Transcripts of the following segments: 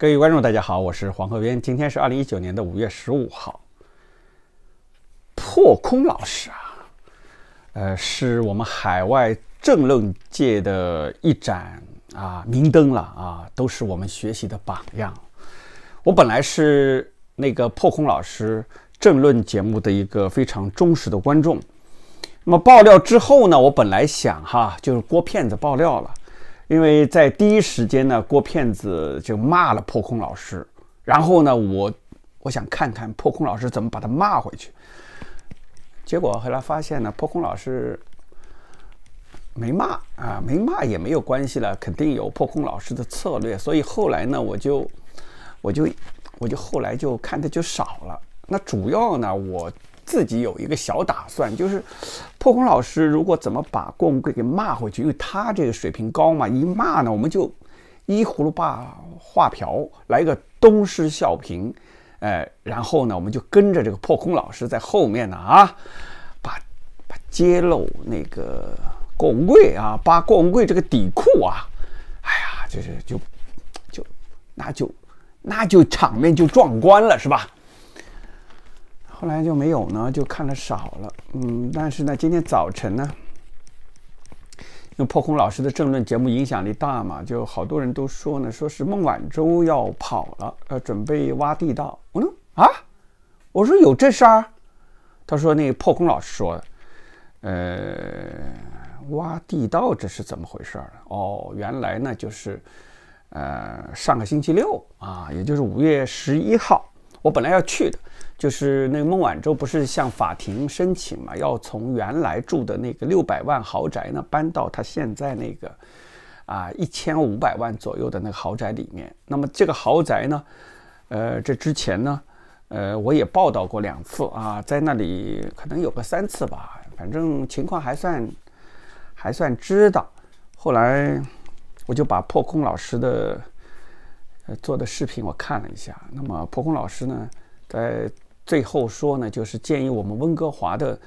各位观众，大家好，我是黄河边。今天是二零一九年的五月十五号。破空老师啊，呃，是我们海外政论界的一盏啊明灯了啊，都是我们学习的榜样。我本来是那个破空老师政论节目的一个非常忠实的观众。那么爆料之后呢，我本来想哈，就是郭骗子爆料了。因为在第一时间呢，郭骗子就骂了破空老师，然后呢，我我想看看破空老师怎么把他骂回去。结果后来发现呢，破空老师没骂啊，没骂也没有关系了，肯定有破空老师的策略。所以后来呢，我就我就我就后来就看的就少了。那主要呢，我。自己有一个小打算，就是破空老师如果怎么把郭文贵给骂回去，因为他这个水平高嘛，一骂呢，我们就依葫芦画瓢，来个东施效颦，哎，然后呢，我们就跟着这个破空老师在后面呢啊，把把揭露那个郭文贵啊，扒郭文贵这个底裤啊，哎呀，就是就就那就那就场面就壮观了，是吧？后来就没有呢，就看的少了。嗯，但是呢，今天早晨呢，因为破空老师的政论节目影响力大嘛，就好多人都说呢，说是孟晚舟要跑了，呃，准备挖地道。我说啊，我说有这事儿？他说那个破空老师说的。呃，挖地道这是怎么回事儿？哦，原来呢就是，呃，上个星期六啊，也就是五月十一号，我本来要去的。就是那孟晚舟不是向法庭申请嘛，要从原来住的那个六百万豪宅呢搬到他现在那个啊一千五百万左右的那个豪宅里面。那么这个豪宅呢，呃，这之前呢，呃，我也报道过两次啊，在那里可能有个三次吧，反正情况还算还算知道。后来我就把破空老师的呃做的视频我看了一下。那么破空老师呢，在最后说呢，就是建议我们温哥华的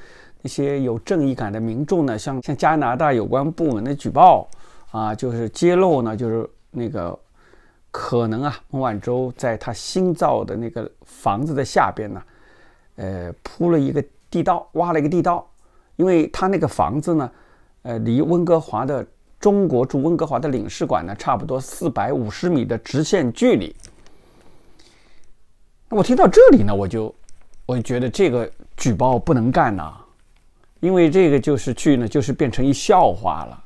那些有正义感的民众呢，向向加拿大有关部门的举报啊，就是揭露呢，就是那个可能啊，孟晚舟在他新造的那个房子的下边呢，呃，铺了一个地道，挖了一个地道，因为他那个房子呢，呃，离温哥华的中国驻温哥华的领事馆呢，差不多四百五十米的直线距离。那我听到这里呢，我就。我觉得这个举报不能干呐，因为这个就是去呢，就是变成一笑话了。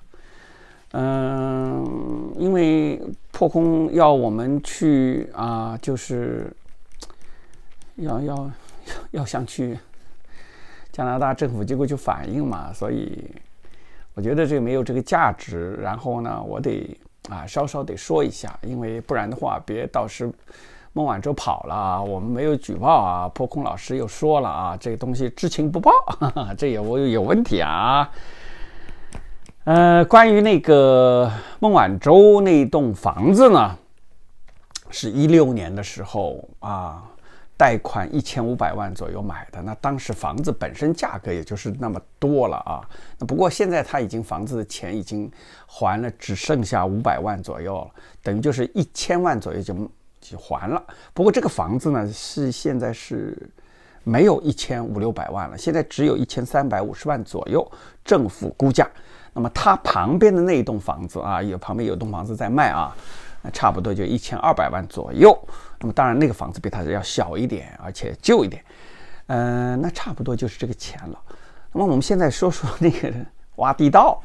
嗯，因为破空要我们去啊，就是要要要要想去加拿大政府机构去反映嘛，所以我觉得这个没有这个价值。然后呢，我得啊，稍稍得说一下，因为不然的话，别到时。孟晚舟跑了，我们没有举报啊。破空老师又说了啊，这个东西知情不报，这也我有问题啊。呃，关于那个孟晚舟那栋房子呢，是一六年的时候啊，贷款一千五百万左右买的。那当时房子本身价格也就是那么多了啊。那不过现在他已经房子的钱已经还了，只剩下五百万左右了，等于就是一千万左右就。就还了，不过这个房子呢，是现在是没有一千五六百万了，现在只有一千三百五十万左右，政府估价。那么它旁边的那一栋房子啊，有旁边有栋房子在卖啊，那差不多就一千二百万左右。那么当然那个房子比它要小一点，而且旧一点。嗯，那差不多就是这个钱了。那么我们现在说说那个挖地道。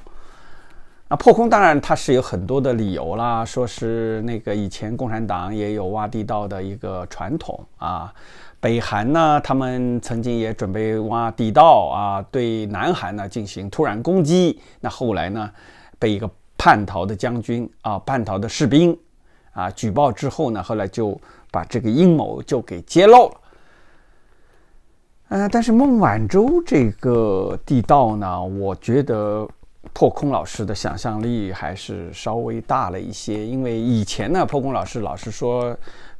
那破空当然它是有很多的理由啦，说是那个以前共产党也有挖地道的一个传统啊，北韩呢他们曾经也准备挖地道啊，对南韩呢进行突然攻击，那后来呢被一个叛逃的将军啊叛逃的士兵啊举报之后呢，后来就把这个阴谋就给揭露了。呃，但是孟晚舟这个地道呢，我觉得。破空老师的想象力还是稍微大了一些，因为以前呢，破空老师老是说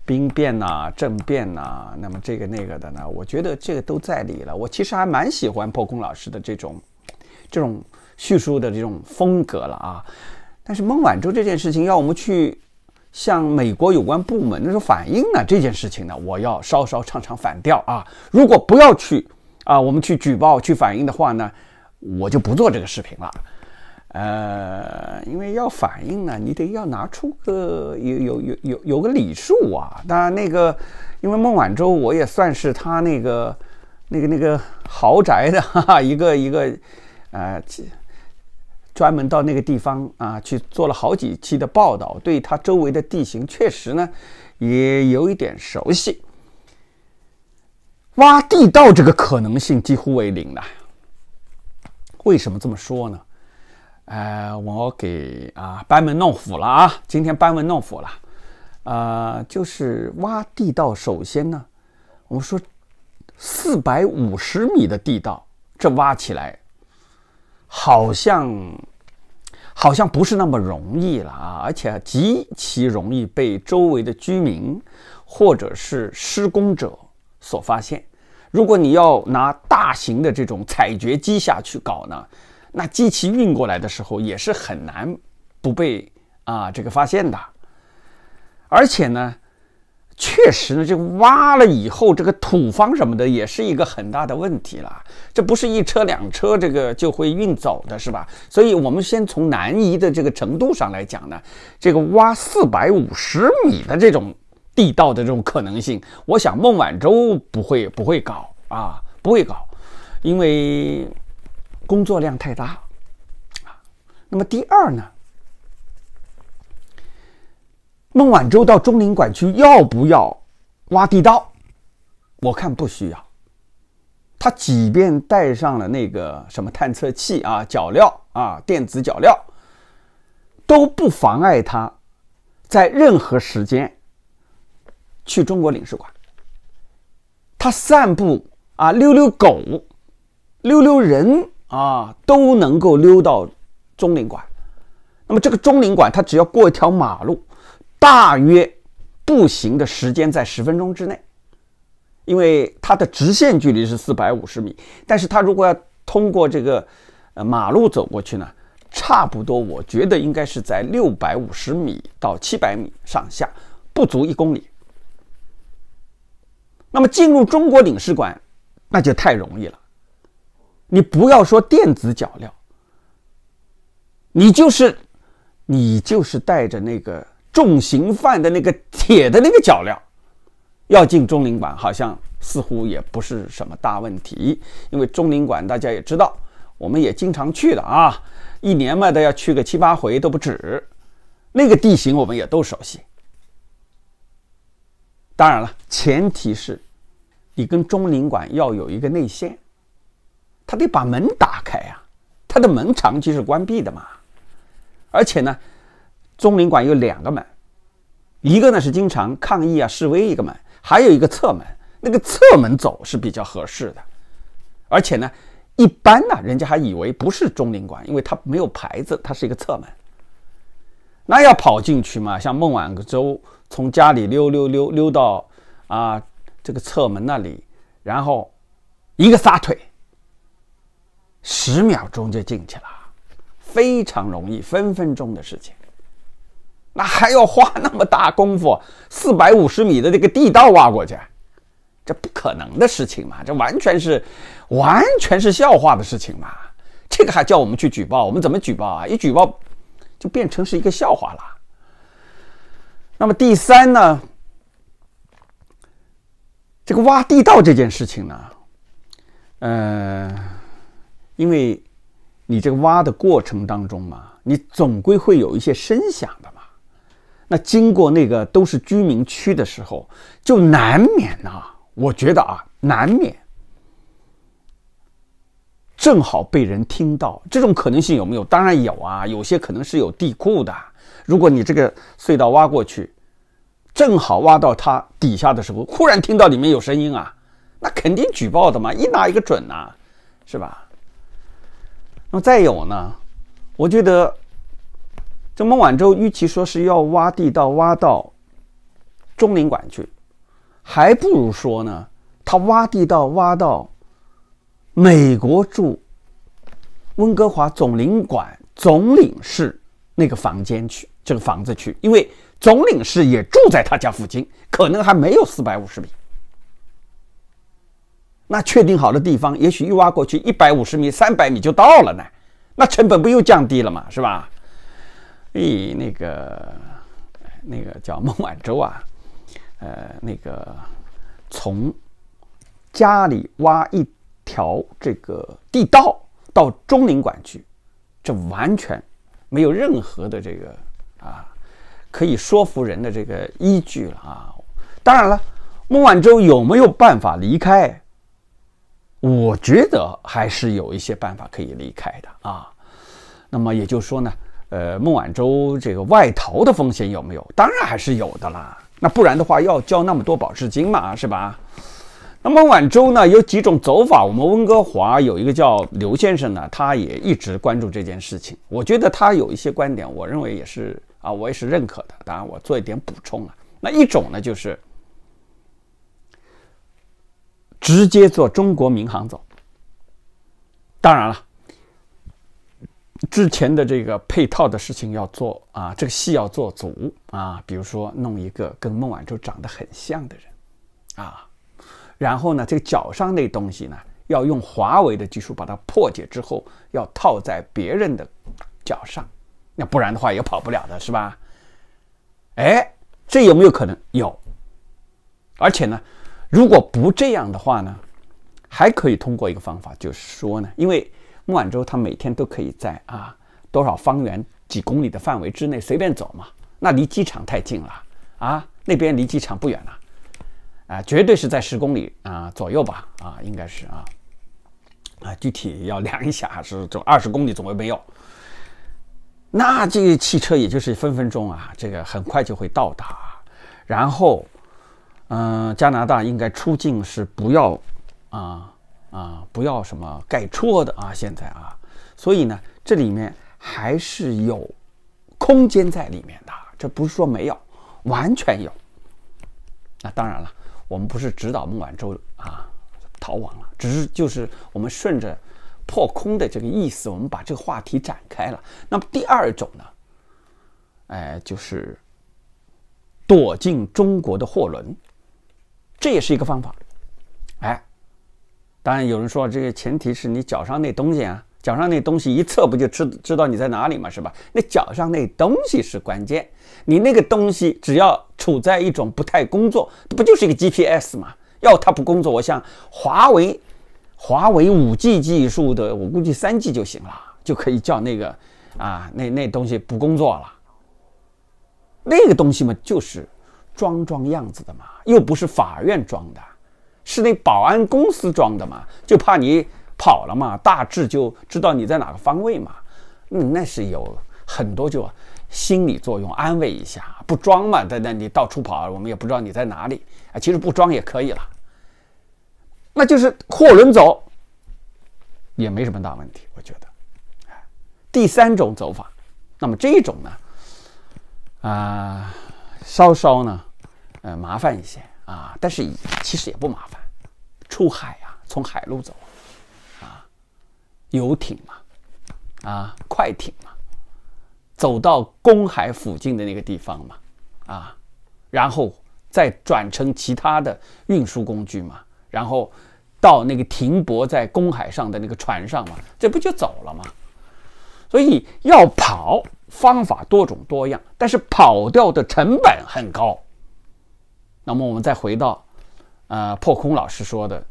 兵变呐、政变呐，那么这个那个的呢，我觉得这个都在理了。我其实还蛮喜欢破空老师的这种 这种叙述的这种风格了啊。但是孟晚舟这件事情要我们去向美国有关部门那种反映呢，这件事情呢，我要稍稍唱唱反调啊。如果不要去啊，我们去举报去反映的话呢？我就不做这个视频了，呃，因为要反应呢，你得要拿出个有有有有有个礼数啊。当然那个，因为孟晚舟，我也算是他那个那个那个豪宅的哈哈一个一个，呃，专门到那个地方啊去做了好几期的报道，对他周围的地形确实呢也有一点熟悉。挖地道这个可能性几乎为零了。为什么这么说呢？呃，我给啊班门弄斧了啊！今天班门弄斧了，呃，就是挖地道。首先呢，我们说四百五十米的地道，这挖起来好像好像不是那么容易了啊，而且极其容易被周围的居民或者是施工者所发现。如果你要拿大型的这种采掘机下去搞呢，那机器运过来的时候也是很难不被啊这个发现的，而且呢，确实呢，这挖了以后这个土方什么的也是一个很大的问题了，这不是一车两车这个就会运走的，是吧？所以，我们先从难移的这个程度上来讲呢，这个挖四百五十米的这种。地道的这种可能性，我想孟晚舟不会不会搞啊，不会搞，因为工作量太大啊。那么第二呢，孟晚舟到中林馆区要不要挖地道？我看不需要。他即便带上了那个什么探测器啊、脚镣啊、电子脚镣，都不妨碍他在任何时间。去中国领事馆，他散步啊，溜溜狗，溜溜人啊，都能够溜到中领馆。那么这个中领馆，他只要过一条马路，大约步行的时间在十分钟之内，因为它的直线距离是四百五十米。但是它如果要通过这个呃马路走过去呢，差不多我觉得应该是在六百五十米到七百米上下，不足一公里。那么进入中国领事馆，那就太容易了。你不要说电子脚镣，你就是，你就是带着那个重刑犯的那个铁的那个脚镣，要进中领馆，好像似乎也不是什么大问题。因为中领馆大家也知道，我们也经常去的啊，一年嘛都要去个七八回都不止。那个地形我们也都熟悉。当然了，前提是你跟中领馆要有一个内线，他得把门打开呀。他的门长期是关闭的嘛。而且呢，中领馆有两个门，一个呢是经常抗议啊示威一个门，还有一个侧门，那个侧门走是比较合适的。而且呢，一般呢人家还以为不是中领馆，因为它没有牌子，它是一个侧门。那要跑进去嘛？像孟晚舟。从家里溜溜溜溜到啊这个侧门那里，然后一个撒腿，十秒钟就进去了，非常容易，分分钟的事情。那还要花那么大功夫，四百五十米的这个地道挖过去，这不可能的事情嘛，这完全是完全是笑话的事情嘛。这个还叫我们去举报，我们怎么举报啊？一举报就变成是一个笑话了。那么第三呢，这个挖地道这件事情呢，呃，因为你这个挖的过程当中嘛，你总归会有一些声响的嘛。那经过那个都是居民区的时候，就难免呐，我觉得啊，难免正好被人听到。这种可能性有没有？当然有啊，有些可能是有地库的。如果你这个隧道挖过去，正好挖到它底下的时候，忽然听到里面有声音啊，那肯定举报的嘛，一拿一个准呐，是吧？那么再有呢，我觉得这孟晚舟与其说是要挖地道挖到中领馆去，还不如说呢，他挖地道挖到美国驻温哥华总领馆总领事。那个房间去，这个房子去，因为总领事也住在他家附近，可能还没有四百五十米。那确定好的地方，也许一挖过去一百五十米、三百米就到了呢，那成本不又降低了嘛，是吧？咦，那个那个叫孟晚舟啊，呃，那个从家里挖一条这个地道到中领馆去，这完全。没有任何的这个啊，可以说服人的这个依据了啊。当然了，孟晚舟有没有办法离开？我觉得还是有一些办法可以离开的啊。那么也就是说呢，呃，孟晚舟这个外逃的风险有没有？当然还是有的啦。那不然的话，要交那么多保释金嘛，是吧？那么晚舟呢有几种走法？我们温哥华有一个叫刘先生呢，他也一直关注这件事情。我觉得他有一些观点，我认为也是啊，我也是认可的。当然，我做一点补充啊。那一种呢，就是直接做中国民航走。当然了，之前的这个配套的事情要做啊，这个戏要做足啊，比如说弄一个跟孟晚舟长得很像的人啊。然后呢，这个脚上那东西呢，要用华为的技术把它破解之后，要套在别人的脚上，那不然的话也跑不了的是吧？哎，这有没有可能？有。而且呢，如果不这样的话呢，还可以通过一个方法，就是说呢，因为孟晚舟他每天都可以在啊多少方圆几公里的范围之内随便走嘛，那离机场太近了啊，那边离机场不远了。啊，绝对是在十公里啊左右吧，啊，应该是啊，啊，具体要量一下，是总二十公里左右没有？那这个汽车也就是分分钟啊，这个很快就会到达。然后，嗯，加拿大应该出境是不要啊啊，不要什么盖戳的啊，现在啊，所以呢，这里面还是有空间在里面的，这不是说没有，完全有。那当然了。我们不是指导孟晚舟啊逃亡了，只是就是我们顺着破空的这个意思，我们把这个话题展开了。那么第二种呢，哎，就是躲进中国的货轮，这也是一个方法。哎，当然有人说，这个前提是你脚上那东西啊。脚上那东西一测不就知知道你在哪里嘛，是吧？那脚上那东西是关键，你那个东西只要处在一种不太工作，不就是一个 GPS 嘛？要它不工作，我想华为，华为五 G 技术的，我估计三 G 就行了，就可以叫那个啊，那那东西不工作了。那个东西嘛，就是装装样子的嘛，又不是法院装的，是那保安公司装的嘛，就怕你。跑了嘛，大致就知道你在哪个方位嘛。嗯，那是有很多就心理作用，安慰一下，不装嘛。在那你到处跑，我们也不知道你在哪里。啊，其实不装也可以了。那就是货轮走，也没什么大问题，我觉得。第三种走法，那么这一种呢，啊，稍稍呢，呃，麻烦一些啊，但是其实也不麻烦。出海啊，从海路走。游艇嘛，啊，快艇嘛，走到公海附近的那个地方嘛，啊，然后再转成其他的运输工具嘛，然后到那个停泊在公海上的那个船上嘛，这不就走了吗？所以要跑方法多种多样，但是跑掉的成本很高。那么我们再回到，呃，破空老师说的，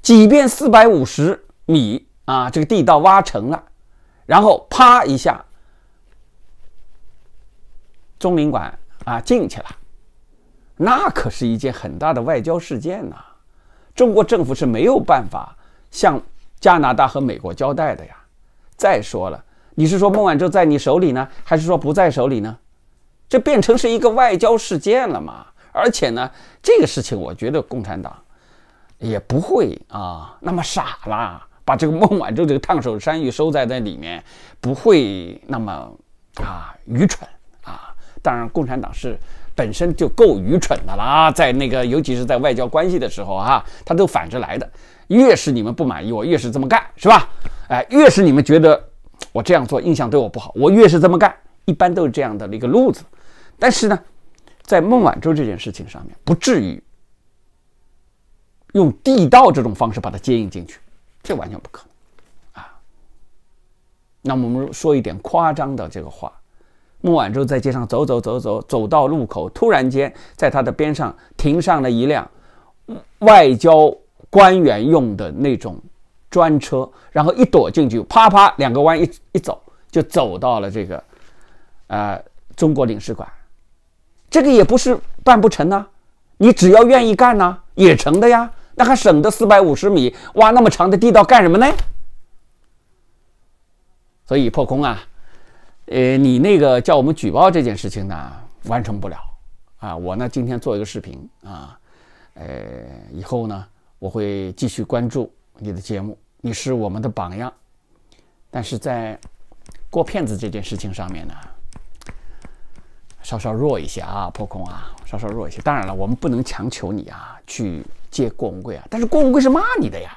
即便四百五十。米啊，这个地道挖成了，然后啪一下，中领馆啊进去了，那可是一件很大的外交事件呐！中国政府是没有办法向加拿大和美国交代的呀。再说了，你是说孟晚舟在你手里呢，还是说不在手里呢？这变成是一个外交事件了嘛？而且呢，这个事情我觉得共产党也不会啊那么傻啦。把这个孟晚舟这个烫手山芋收在那里面，不会那么啊愚蠢啊。当然，共产党是本身就够愚蠢的了啊，在那个尤其是在外交关系的时候啊，他都反着来的。越是你们不满意，我越是这么干，是吧？哎，越是你们觉得我这样做印象对我不好，我越是这么干。一般都是这样的一个路子。但是呢，在孟晚舟这件事情上面，不至于用地道这种方式把它接应进去。这完全不可能啊！那我们说一点夸张的这个话，孟晚舟在街上走走走走，走到路口，突然间在他的边上停上了一辆外交官员用的那种专车，然后一躲进去，啪啪两个弯一一走就走到了这个呃中国领事馆。这个也不是办不成呐，你只要愿意干呐，也成的呀。那还省得四百五十米挖那么长的地道干什么呢？所以破空啊，呃，你那个叫我们举报这件事情呢，完成不了啊。我呢今天做一个视频啊，呃，以后呢我会继续关注你的节目，你是我们的榜样。但是在过骗子这件事情上面呢，稍稍弱一些啊，破空啊，稍稍弱一些。当然了，我们不能强求你啊去。借郭文贵啊，但是郭文贵是骂你的呀，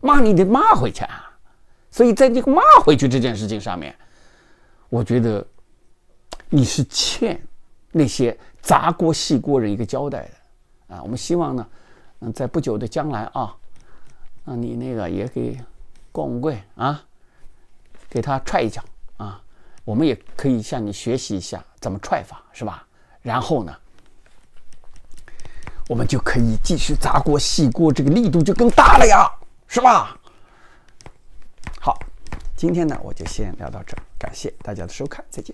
骂你得骂回去啊，所以在这个骂回去这件事情上面，我觉得你是欠那些砸锅洗锅人一个交代的啊。我们希望呢，嗯，在不久的将来啊，那你那个也给郭文贵啊，给他踹一脚啊，我们也可以向你学习一下怎么踹法，是吧？然后呢？我们就可以继续砸锅洗锅，这个力度就更大了呀，是吧？好，今天呢，我就先聊到这，感谢大家的收看，再见。